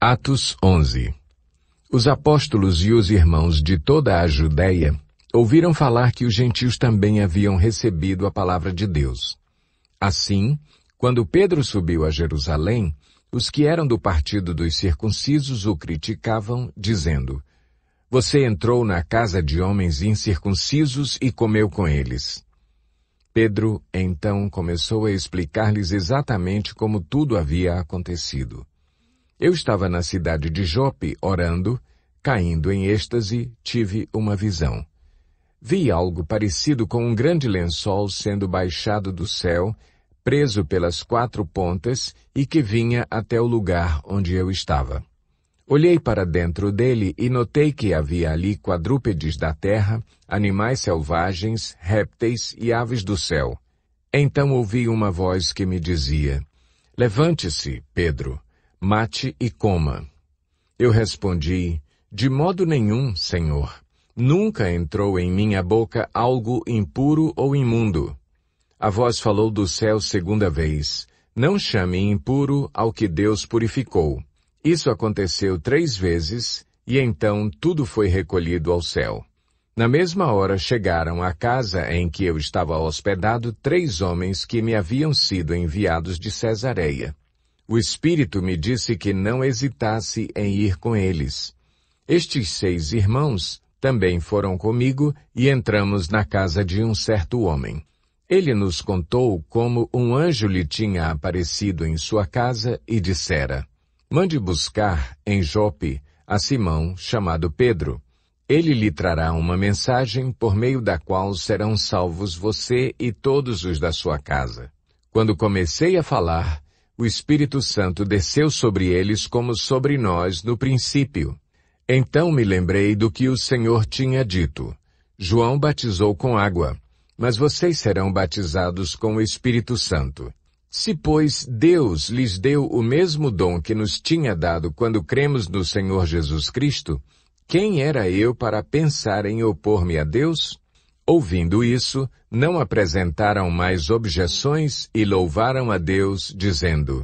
Atos 11 Os apóstolos e os irmãos de toda a Judéia ouviram falar que os gentios também haviam recebido a palavra de Deus. Assim, quando Pedro subiu a Jerusalém, os que eram do partido dos circuncisos o criticavam, dizendo, Você entrou na casa de homens incircuncisos e comeu com eles. Pedro então começou a explicar-lhes exatamente como tudo havia acontecido. Eu estava na cidade de Jope orando, caindo em êxtase, tive uma visão. Vi algo parecido com um grande lençol sendo baixado do céu, preso pelas quatro pontas e que vinha até o lugar onde eu estava. Olhei para dentro dele e notei que havia ali quadrúpedes da terra, animais selvagens, répteis e aves do céu. Então ouvi uma voz que me dizia, Levante-se, Pedro, mate e coma. Eu respondi, de modo nenhum, Senhor. Nunca entrou em minha boca algo impuro ou imundo. A voz falou do céu segunda vez, não chame impuro ao que Deus purificou. Isso aconteceu três vezes, e então tudo foi recolhido ao céu. Na mesma hora chegaram à casa em que eu estava hospedado três homens que me haviam sido enviados de Cesareia. O Espírito me disse que não hesitasse em ir com eles. Estes seis irmãos também foram comigo e entramos na casa de um certo homem. Ele nos contou como um anjo lhe tinha aparecido em sua casa e dissera, Mande buscar, em Jope, a Simão, chamado Pedro. Ele lhe trará uma mensagem por meio da qual serão salvos você e todos os da sua casa. Quando comecei a falar, o Espírito Santo desceu sobre eles como sobre nós no princípio. Então me lembrei do que o Senhor tinha dito. João batizou com água, mas vocês serão batizados com o Espírito Santo. Se, pois, Deus lhes deu o mesmo dom que nos tinha dado quando cremos no Senhor Jesus Cristo, quem era eu para pensar em opor-me a Deus? Ouvindo isso, não apresentaram mais objeções e louvaram a Deus, dizendo,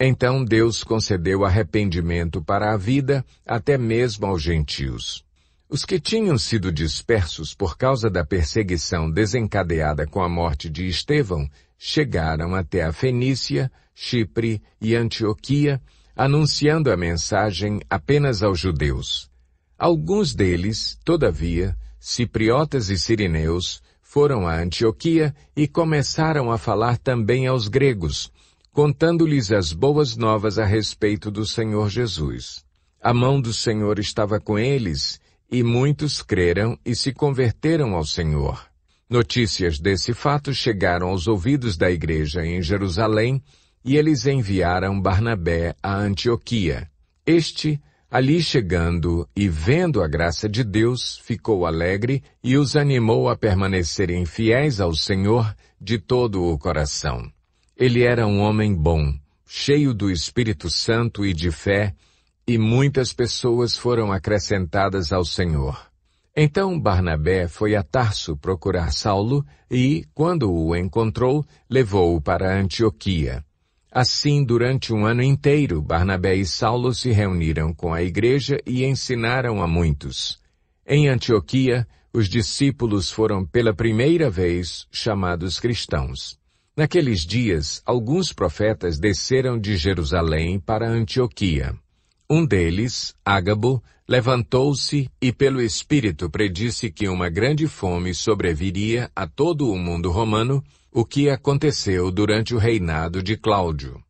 Então Deus concedeu arrependimento para a vida, até mesmo aos gentios. Os que tinham sido dispersos por causa da perseguição desencadeada com a morte de Estevão chegaram até a Fenícia, Chipre e Antioquia, anunciando a mensagem apenas aos judeus. Alguns deles, todavia, cipriotas e sirineus, foram a Antioquia e começaram a falar também aos gregos, contando-lhes as boas novas a respeito do Senhor Jesus. A mão do Senhor estava com eles, e muitos creram e se converteram ao Senhor. Notícias desse fato chegaram aos ouvidos da igreja em Jerusalém, e eles enviaram Barnabé a Antioquia. Este Ali chegando e vendo a graça de Deus, ficou alegre e os animou a permanecerem fiéis ao Senhor de todo o coração. Ele era um homem bom, cheio do Espírito Santo e de fé, e muitas pessoas foram acrescentadas ao Senhor. Então Barnabé foi a Tarso procurar Saulo e, quando o encontrou, levou-o para Antioquia. Assim, durante um ano inteiro, Barnabé e Saulo se reuniram com a igreja e ensinaram a muitos. Em Antioquia, os discípulos foram pela primeira vez chamados cristãos. Naqueles dias, alguns profetas desceram de Jerusalém para Antioquia. Um deles, Ágabo, levantou-se e pelo Espírito predisse que uma grande fome sobreviria a todo o mundo romano o que aconteceu durante o reinado de Cláudio.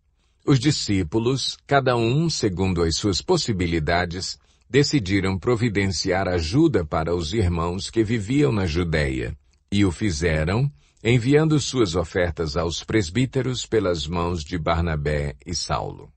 Os discípulos, cada um segundo as suas possibilidades, decidiram providenciar ajuda para os irmãos que viviam na Judéia, e o fizeram, enviando suas ofertas aos presbíteros pelas mãos de Barnabé e Saulo.